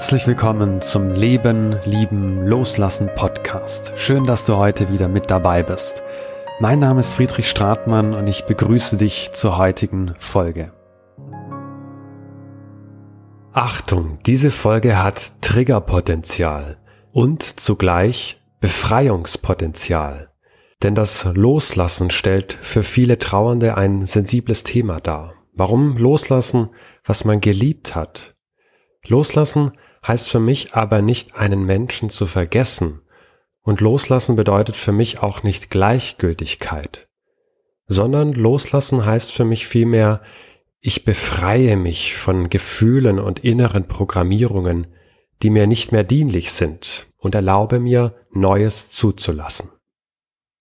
Herzlich willkommen zum Leben, Lieben, Loslassen Podcast. Schön, dass du heute wieder mit dabei bist. Mein Name ist Friedrich Stratmann und ich begrüße dich zur heutigen Folge. Achtung, diese Folge hat Triggerpotenzial und zugleich Befreiungspotenzial. Denn das Loslassen stellt für viele Trauernde ein sensibles Thema dar. Warum loslassen, was man geliebt hat? Loslassen heißt für mich aber nicht, einen Menschen zu vergessen. Und loslassen bedeutet für mich auch nicht Gleichgültigkeit, sondern loslassen heißt für mich vielmehr, ich befreie mich von Gefühlen und inneren Programmierungen, die mir nicht mehr dienlich sind und erlaube mir, Neues zuzulassen.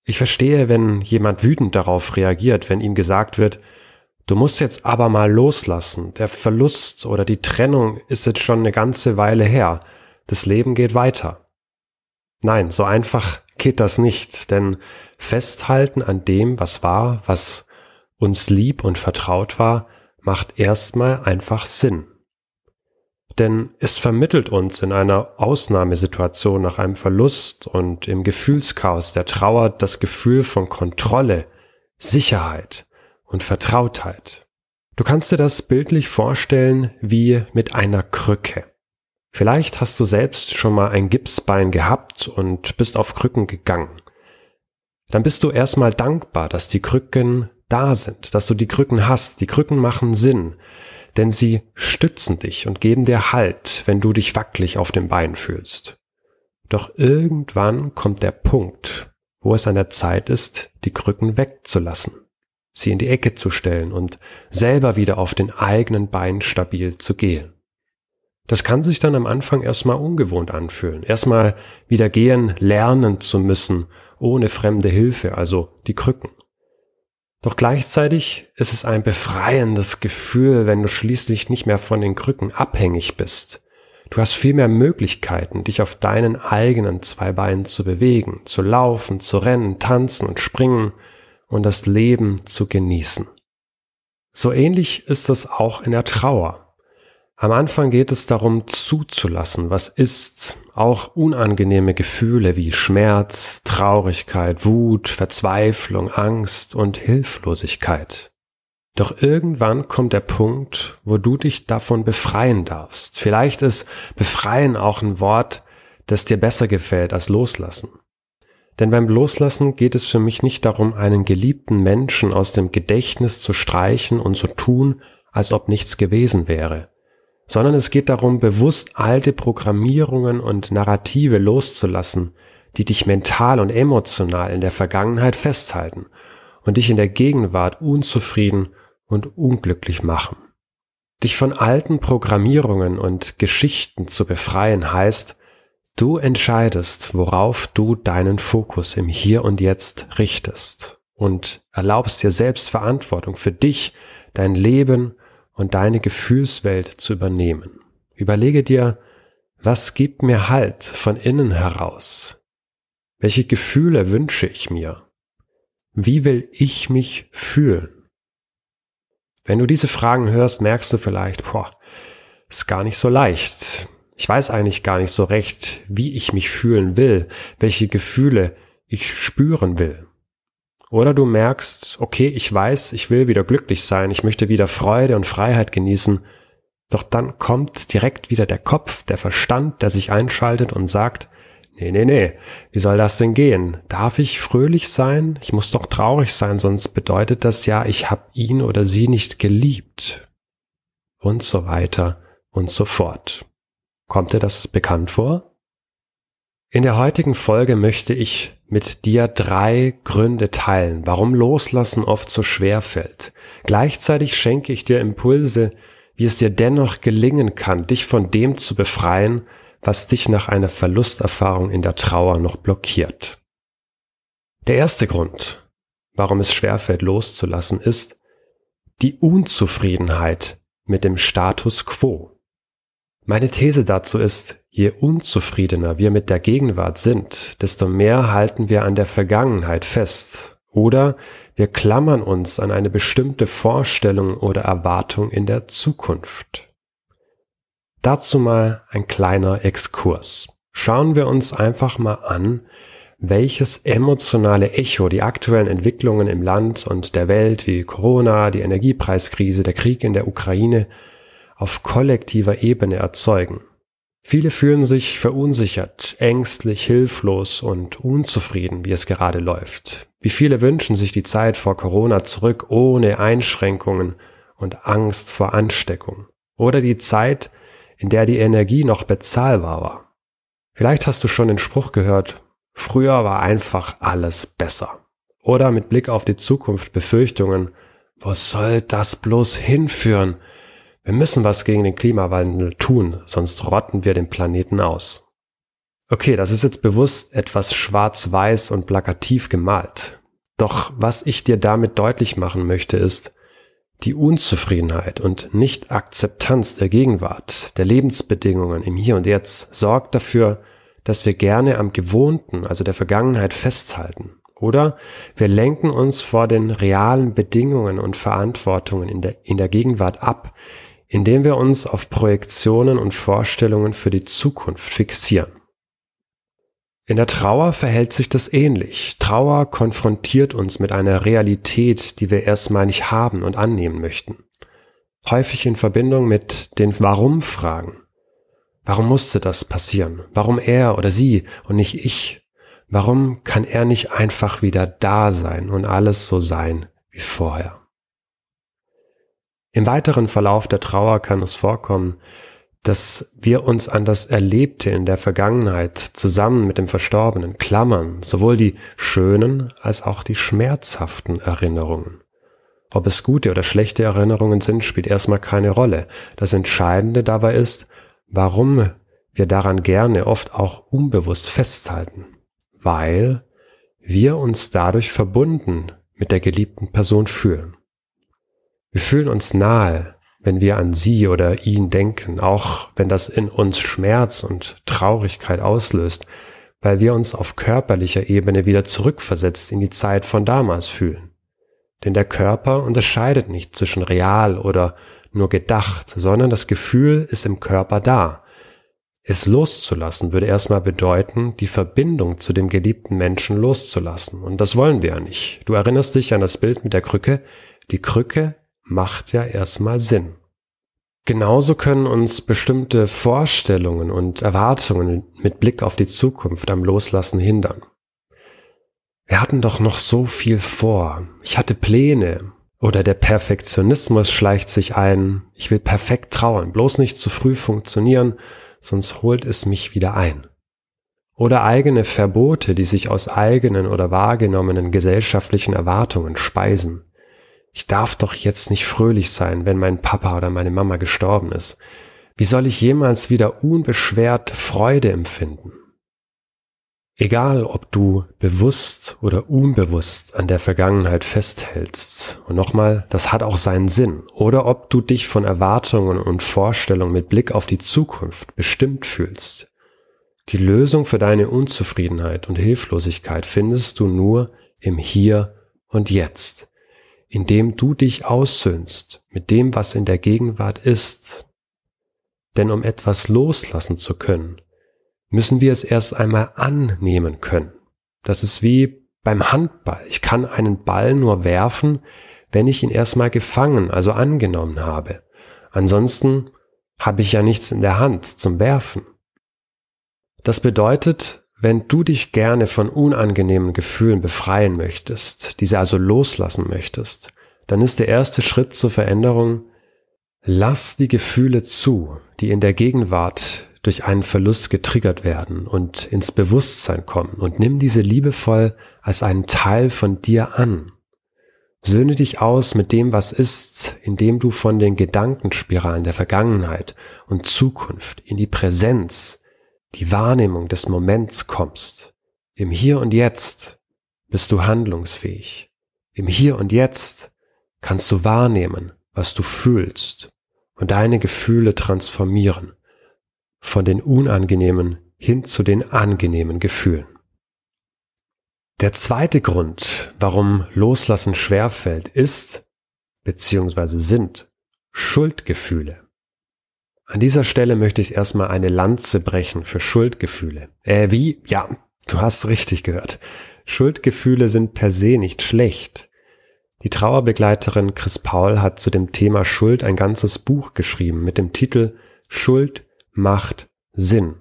Ich verstehe, wenn jemand wütend darauf reagiert, wenn ihm gesagt wird, Du musst jetzt aber mal loslassen. Der Verlust oder die Trennung ist jetzt schon eine ganze Weile her. Das Leben geht weiter. Nein, so einfach geht das nicht, denn festhalten an dem, was war, was uns lieb und vertraut war, macht erstmal einfach Sinn. Denn es vermittelt uns in einer Ausnahmesituation nach einem Verlust und im Gefühlschaos der Trauer das Gefühl von Kontrolle, Sicherheit, und Vertrautheit. Du kannst dir das bildlich vorstellen wie mit einer Krücke. Vielleicht hast du selbst schon mal ein Gipsbein gehabt und bist auf Krücken gegangen. Dann bist du erstmal dankbar, dass die Krücken da sind, dass du die Krücken hast. Die Krücken machen Sinn, denn sie stützen dich und geben dir Halt, wenn du dich wackelig auf dem Bein fühlst. Doch irgendwann kommt der Punkt, wo es an der Zeit ist, die Krücken wegzulassen sie in die Ecke zu stellen und selber wieder auf den eigenen Beinen stabil zu gehen. Das kann sich dann am Anfang erstmal ungewohnt anfühlen, erstmal wieder gehen, lernen zu müssen, ohne fremde Hilfe, also die Krücken. Doch gleichzeitig ist es ein befreiendes Gefühl, wenn du schließlich nicht mehr von den Krücken abhängig bist. Du hast viel mehr Möglichkeiten, dich auf deinen eigenen zwei Beinen zu bewegen, zu laufen, zu rennen, tanzen und springen, und das Leben zu genießen. So ähnlich ist es auch in der Trauer. Am Anfang geht es darum zuzulassen, was ist, auch unangenehme Gefühle wie Schmerz, Traurigkeit, Wut, Verzweiflung, Angst und Hilflosigkeit. Doch irgendwann kommt der Punkt, wo du dich davon befreien darfst. Vielleicht ist befreien auch ein Wort, das dir besser gefällt als loslassen. Denn beim Loslassen geht es für mich nicht darum, einen geliebten Menschen aus dem Gedächtnis zu streichen und zu tun, als ob nichts gewesen wäre, sondern es geht darum, bewusst alte Programmierungen und Narrative loszulassen, die dich mental und emotional in der Vergangenheit festhalten und dich in der Gegenwart unzufrieden und unglücklich machen. Dich von alten Programmierungen und Geschichten zu befreien heißt, Du entscheidest, worauf du deinen Fokus im Hier und Jetzt richtest und erlaubst dir selbst Verantwortung für dich, dein Leben und deine Gefühlswelt zu übernehmen. Überlege dir, was gibt mir Halt von innen heraus? Welche Gefühle wünsche ich mir? Wie will ich mich fühlen? Wenn du diese Fragen hörst, merkst du vielleicht, boah, ist gar nicht so leicht ich weiß eigentlich gar nicht so recht, wie ich mich fühlen will, welche Gefühle ich spüren will. Oder du merkst, okay, ich weiß, ich will wieder glücklich sein, ich möchte wieder Freude und Freiheit genießen, doch dann kommt direkt wieder der Kopf, der Verstand, der sich einschaltet und sagt, nee, nee, nee, wie soll das denn gehen? Darf ich fröhlich sein? Ich muss doch traurig sein, sonst bedeutet das ja, ich habe ihn oder sie nicht geliebt. Und so weiter und so fort. Kommt dir das bekannt vor? In der heutigen Folge möchte ich mit dir drei Gründe teilen, warum Loslassen oft so schwer fällt. Gleichzeitig schenke ich dir Impulse, wie es dir dennoch gelingen kann, dich von dem zu befreien, was dich nach einer Verlusterfahrung in der Trauer noch blockiert. Der erste Grund, warum es schwerfällt loszulassen, ist die Unzufriedenheit mit dem Status quo. Meine These dazu ist, je unzufriedener wir mit der Gegenwart sind, desto mehr halten wir an der Vergangenheit fest oder wir klammern uns an eine bestimmte Vorstellung oder Erwartung in der Zukunft. Dazu mal ein kleiner Exkurs. Schauen wir uns einfach mal an, welches emotionale Echo die aktuellen Entwicklungen im Land und der Welt wie Corona, die Energiepreiskrise, der Krieg in der Ukraine auf kollektiver Ebene erzeugen. Viele fühlen sich verunsichert, ängstlich, hilflos und unzufrieden, wie es gerade läuft. Wie viele wünschen sich die Zeit vor Corona zurück ohne Einschränkungen und Angst vor Ansteckung. Oder die Zeit, in der die Energie noch bezahlbar war. Vielleicht hast du schon den Spruch gehört, früher war einfach alles besser. Oder mit Blick auf die Zukunft Befürchtungen, wo soll das bloß hinführen? Wir müssen was gegen den Klimawandel tun, sonst rotten wir den Planeten aus. Okay, das ist jetzt bewusst etwas schwarz-weiß und plakativ gemalt. Doch was ich dir damit deutlich machen möchte, ist, die Unzufriedenheit und Nicht-Akzeptanz der Gegenwart, der Lebensbedingungen im Hier und Jetzt sorgt dafür, dass wir gerne am Gewohnten, also der Vergangenheit festhalten. Oder wir lenken uns vor den realen Bedingungen und Verantwortungen in der, in der Gegenwart ab, indem wir uns auf Projektionen und Vorstellungen für die Zukunft fixieren. In der Trauer verhält sich das ähnlich. Trauer konfrontiert uns mit einer Realität, die wir erstmal nicht haben und annehmen möchten. Häufig in Verbindung mit den Warum-Fragen. Warum musste das passieren? Warum er oder sie und nicht ich? Warum kann er nicht einfach wieder da sein und alles so sein wie vorher? Im weiteren Verlauf der Trauer kann es vorkommen, dass wir uns an das Erlebte in der Vergangenheit zusammen mit dem Verstorbenen klammern, sowohl die schönen als auch die schmerzhaften Erinnerungen. Ob es gute oder schlechte Erinnerungen sind, spielt erstmal keine Rolle. Das Entscheidende dabei ist, warum wir daran gerne oft auch unbewusst festhalten. Weil wir uns dadurch verbunden mit der geliebten Person fühlen. Wir fühlen uns nahe, wenn wir an sie oder ihn denken, auch wenn das in uns Schmerz und Traurigkeit auslöst, weil wir uns auf körperlicher Ebene wieder zurückversetzt in die Zeit von damals fühlen. Denn der Körper unterscheidet nicht zwischen real oder nur gedacht, sondern das Gefühl ist im Körper da. Es loszulassen würde erstmal bedeuten, die Verbindung zu dem geliebten Menschen loszulassen. Und das wollen wir ja nicht. Du erinnerst dich an das Bild mit der Krücke. Die Krücke macht ja erstmal Sinn. Genauso können uns bestimmte Vorstellungen und Erwartungen mit Blick auf die Zukunft am Loslassen hindern. Wir hatten doch noch so viel vor. Ich hatte Pläne. Oder der Perfektionismus schleicht sich ein. Ich will perfekt trauern, bloß nicht zu früh funktionieren, sonst holt es mich wieder ein. Oder eigene Verbote, die sich aus eigenen oder wahrgenommenen gesellschaftlichen Erwartungen speisen. Ich darf doch jetzt nicht fröhlich sein, wenn mein Papa oder meine Mama gestorben ist. Wie soll ich jemals wieder unbeschwert Freude empfinden? Egal, ob du bewusst oder unbewusst an der Vergangenheit festhältst, und nochmal, das hat auch seinen Sinn, oder ob du dich von Erwartungen und Vorstellungen mit Blick auf die Zukunft bestimmt fühlst. Die Lösung für deine Unzufriedenheit und Hilflosigkeit findest du nur im Hier und Jetzt indem du dich aussöhnst mit dem, was in der Gegenwart ist. Denn um etwas loslassen zu können, müssen wir es erst einmal annehmen können. Das ist wie beim Handball. Ich kann einen Ball nur werfen, wenn ich ihn erstmal gefangen, also angenommen habe. Ansonsten habe ich ja nichts in der Hand zum Werfen. Das bedeutet, wenn du dich gerne von unangenehmen Gefühlen befreien möchtest, diese also loslassen möchtest, dann ist der erste Schritt zur Veränderung, lass die Gefühle zu, die in der Gegenwart durch einen Verlust getriggert werden und ins Bewusstsein kommen und nimm diese liebevoll als einen Teil von dir an. Söhne dich aus mit dem, was ist, indem du von den Gedankenspiralen der Vergangenheit und Zukunft in die Präsenz die Wahrnehmung des Moments kommst, im Hier und Jetzt bist du handlungsfähig. Im Hier und Jetzt kannst du wahrnehmen, was du fühlst und deine Gefühle transformieren von den unangenehmen hin zu den angenehmen Gefühlen. Der zweite Grund, warum Loslassen schwerfällt, ist, bzw. sind Schuldgefühle. An dieser Stelle möchte ich erstmal eine Lanze brechen für Schuldgefühle. Äh, wie? Ja, du hast richtig gehört. Schuldgefühle sind per se nicht schlecht. Die Trauerbegleiterin Chris Paul hat zu dem Thema Schuld ein ganzes Buch geschrieben mit dem Titel Schuld macht Sinn.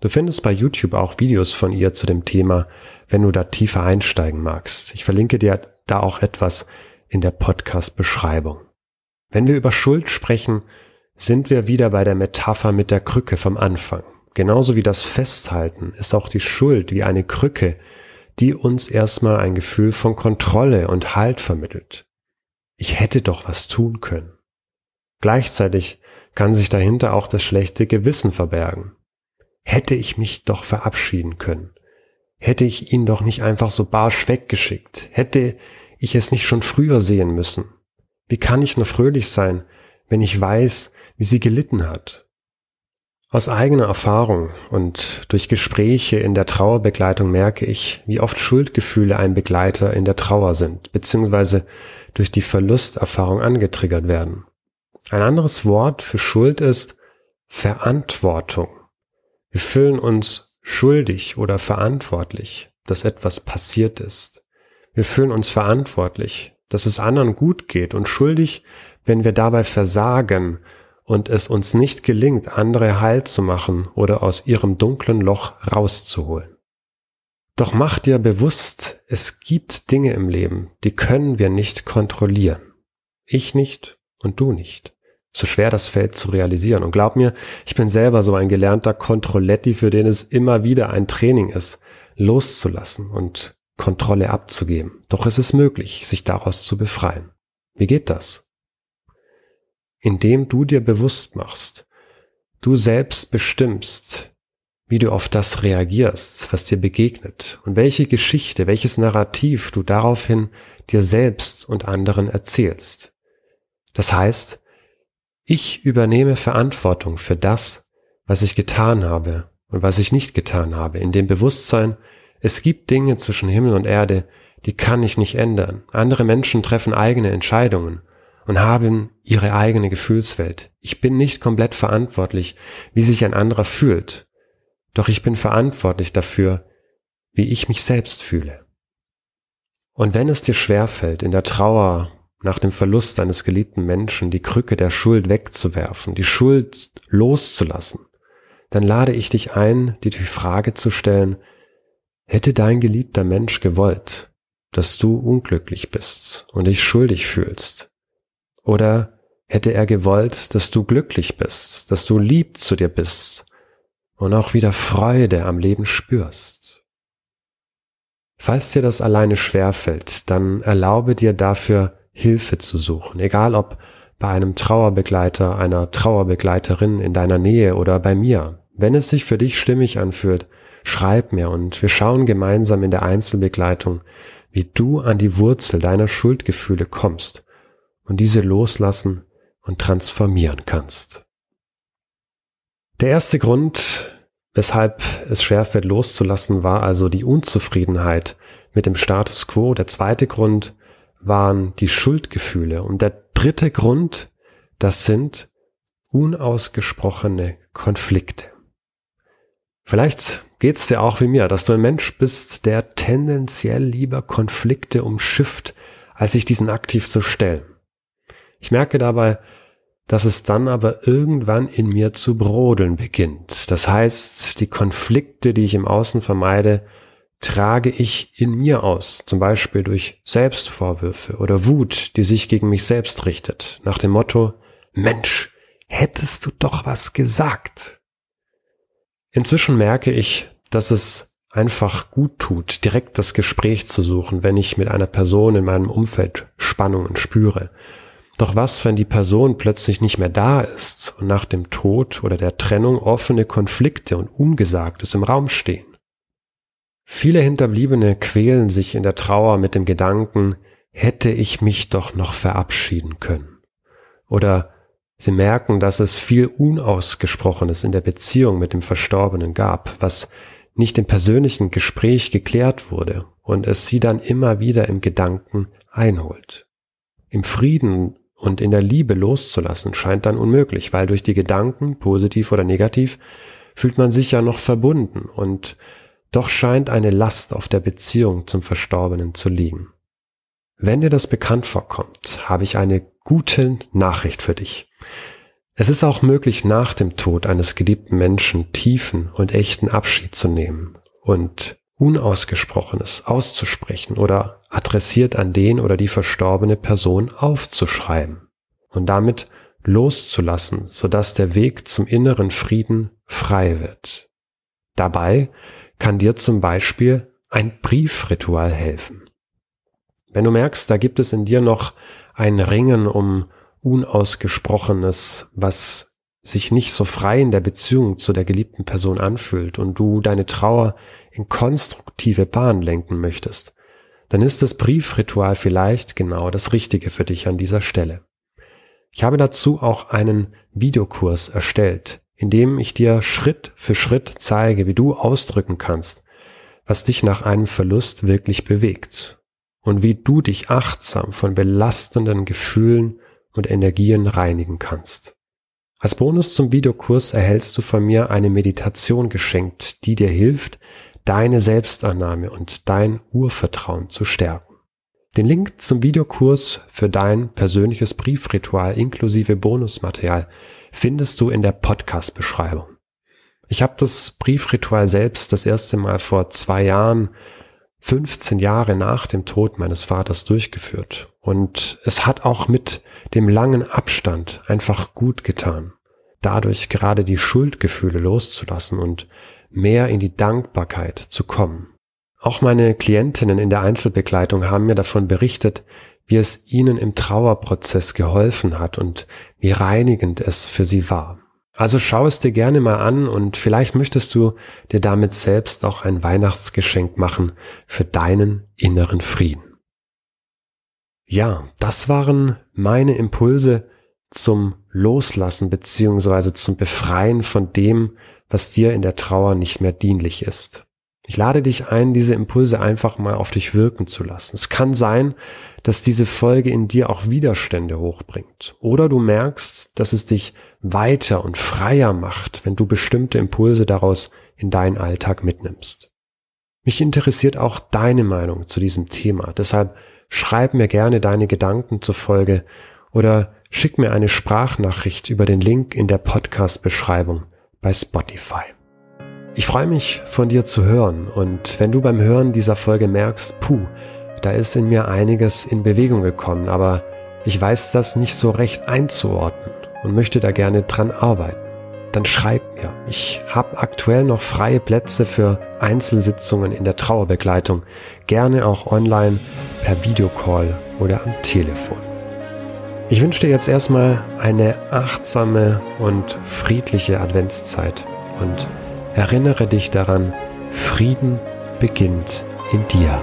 Du findest bei YouTube auch Videos von ihr zu dem Thema, wenn du da tiefer einsteigen magst. Ich verlinke dir da auch etwas in der Podcast-Beschreibung. Wenn wir über Schuld sprechen, sind wir wieder bei der Metapher mit der Krücke vom Anfang. Genauso wie das Festhalten ist auch die Schuld wie eine Krücke, die uns erstmal ein Gefühl von Kontrolle und Halt vermittelt. Ich hätte doch was tun können. Gleichzeitig kann sich dahinter auch das schlechte Gewissen verbergen. Hätte ich mich doch verabschieden können. Hätte ich ihn doch nicht einfach so barsch weggeschickt. Hätte ich es nicht schon früher sehen müssen. Wie kann ich nur fröhlich sein, wenn ich weiß, wie sie gelitten hat. Aus eigener Erfahrung und durch Gespräche in der Trauerbegleitung merke ich, wie oft Schuldgefühle ein Begleiter in der Trauer sind, beziehungsweise durch die Verlusterfahrung angetriggert werden. Ein anderes Wort für Schuld ist Verantwortung. Wir fühlen uns schuldig oder verantwortlich, dass etwas passiert ist. Wir fühlen uns verantwortlich, dass es anderen gut geht und schuldig, wenn wir dabei versagen und es uns nicht gelingt, andere heil zu machen oder aus ihrem dunklen Loch rauszuholen. Doch mach dir bewusst, es gibt Dinge im Leben, die können wir nicht kontrollieren. Ich nicht und du nicht. So schwer das fällt zu realisieren. Und glaub mir, ich bin selber so ein gelernter Kontrolletti, für den es immer wieder ein Training ist, loszulassen und Kontrolle abzugeben. Doch es ist möglich, sich daraus zu befreien. Wie geht das? indem du dir bewusst machst, du selbst bestimmst, wie du auf das reagierst, was dir begegnet und welche Geschichte, welches Narrativ du daraufhin dir selbst und anderen erzählst. Das heißt, ich übernehme Verantwortung für das, was ich getan habe und was ich nicht getan habe, in dem Bewusstsein, es gibt Dinge zwischen Himmel und Erde, die kann ich nicht ändern. Andere Menschen treffen eigene Entscheidungen und haben ihre eigene Gefühlswelt. Ich bin nicht komplett verantwortlich, wie sich ein anderer fühlt, doch ich bin verantwortlich dafür, wie ich mich selbst fühle. Und wenn es dir schwerfällt, in der Trauer nach dem Verlust eines geliebten Menschen die Krücke der Schuld wegzuwerfen, die Schuld loszulassen, dann lade ich dich ein, dir die Frage zu stellen, hätte dein geliebter Mensch gewollt, dass du unglücklich bist und dich schuldig fühlst, oder hätte er gewollt, dass du glücklich bist, dass du lieb zu dir bist und auch wieder Freude am Leben spürst? Falls dir das alleine schwerfällt, dann erlaube dir dafür Hilfe zu suchen, egal ob bei einem Trauerbegleiter, einer Trauerbegleiterin in deiner Nähe oder bei mir. Wenn es sich für dich stimmig anfühlt, schreib mir und wir schauen gemeinsam in der Einzelbegleitung, wie du an die Wurzel deiner Schuldgefühle kommst und diese loslassen und transformieren kannst. Der erste Grund, weshalb es schwerfällt loszulassen, war also die Unzufriedenheit mit dem Status quo. Der zweite Grund waren die Schuldgefühle. Und der dritte Grund, das sind unausgesprochene Konflikte. Vielleicht geht's dir auch wie mir, dass du ein Mensch bist, der tendenziell lieber Konflikte umschifft, als sich diesen aktiv zu stellen. Ich merke dabei, dass es dann aber irgendwann in mir zu brodeln beginnt. Das heißt, die Konflikte, die ich im Außen vermeide, trage ich in mir aus, zum Beispiel durch Selbstvorwürfe oder Wut, die sich gegen mich selbst richtet, nach dem Motto Mensch, hättest du doch was gesagt. Inzwischen merke ich, dass es einfach gut tut, direkt das Gespräch zu suchen, wenn ich mit einer Person in meinem Umfeld Spannungen spüre doch was, wenn die Person plötzlich nicht mehr da ist und nach dem Tod oder der Trennung offene Konflikte und Ungesagtes im Raum stehen? Viele Hinterbliebene quälen sich in der Trauer mit dem Gedanken, hätte ich mich doch noch verabschieden können. Oder sie merken, dass es viel Unausgesprochenes in der Beziehung mit dem Verstorbenen gab, was nicht im persönlichen Gespräch geklärt wurde und es sie dann immer wieder im Gedanken einholt. Im Frieden und in der Liebe loszulassen scheint dann unmöglich, weil durch die Gedanken, positiv oder negativ, fühlt man sich ja noch verbunden und doch scheint eine Last auf der Beziehung zum Verstorbenen zu liegen. Wenn dir das bekannt vorkommt, habe ich eine gute Nachricht für dich. Es ist auch möglich, nach dem Tod eines geliebten Menschen tiefen und echten Abschied zu nehmen und Unausgesprochenes auszusprechen oder adressiert an den oder die verstorbene Person aufzuschreiben und damit loszulassen, sodass der Weg zum inneren Frieden frei wird. Dabei kann dir zum Beispiel ein Briefritual helfen. Wenn du merkst, da gibt es in dir noch ein Ringen um Unausgesprochenes, was sich nicht so frei in der Beziehung zu der geliebten Person anfühlt und du deine Trauer in konstruktive Bahnen lenken möchtest, dann ist das Briefritual vielleicht genau das Richtige für dich an dieser Stelle. Ich habe dazu auch einen Videokurs erstellt, in dem ich dir Schritt für Schritt zeige, wie du ausdrücken kannst, was dich nach einem Verlust wirklich bewegt und wie du dich achtsam von belastenden Gefühlen und Energien reinigen kannst. Als Bonus zum Videokurs erhältst du von mir eine Meditation geschenkt, die dir hilft, deine Selbstannahme und dein Urvertrauen zu stärken. Den Link zum Videokurs für dein persönliches Briefritual inklusive Bonusmaterial findest du in der Podcast-Beschreibung. Ich habe das Briefritual selbst das erste Mal vor zwei Jahren, 15 Jahre nach dem Tod meines Vaters durchgeführt. Und es hat auch mit dem langen Abstand einfach gut getan, dadurch gerade die Schuldgefühle loszulassen und mehr in die Dankbarkeit zu kommen. Auch meine Klientinnen in der Einzelbegleitung haben mir davon berichtet, wie es ihnen im Trauerprozess geholfen hat und wie reinigend es für sie war. Also schau es dir gerne mal an und vielleicht möchtest du dir damit selbst auch ein Weihnachtsgeschenk machen für deinen inneren Frieden. Ja, das waren meine Impulse zum Loslassen bzw. zum Befreien von dem, was dir in der Trauer nicht mehr dienlich ist. Ich lade dich ein, diese Impulse einfach mal auf dich wirken zu lassen. Es kann sein, dass diese Folge in dir auch Widerstände hochbringt. Oder du merkst, dass es dich weiter und freier macht, wenn du bestimmte Impulse daraus in deinen Alltag mitnimmst. Mich interessiert auch deine Meinung zu diesem Thema. Deshalb schreib mir gerne deine Gedanken zur Folge oder schick mir eine Sprachnachricht über den Link in der Podcast-Beschreibung bei Spotify. Ich freue mich, von dir zu hören und wenn du beim Hören dieser Folge merkst, puh, da ist in mir einiges in Bewegung gekommen, aber ich weiß das nicht so recht einzuordnen und möchte da gerne dran arbeiten. Dann schreib mir. Ich habe aktuell noch freie Plätze für Einzelsitzungen in der Trauerbegleitung, gerne auch online per Videocall oder am Telefon. Ich wünsche dir jetzt erstmal eine achtsame und friedliche Adventszeit und erinnere dich daran, Frieden beginnt in dir.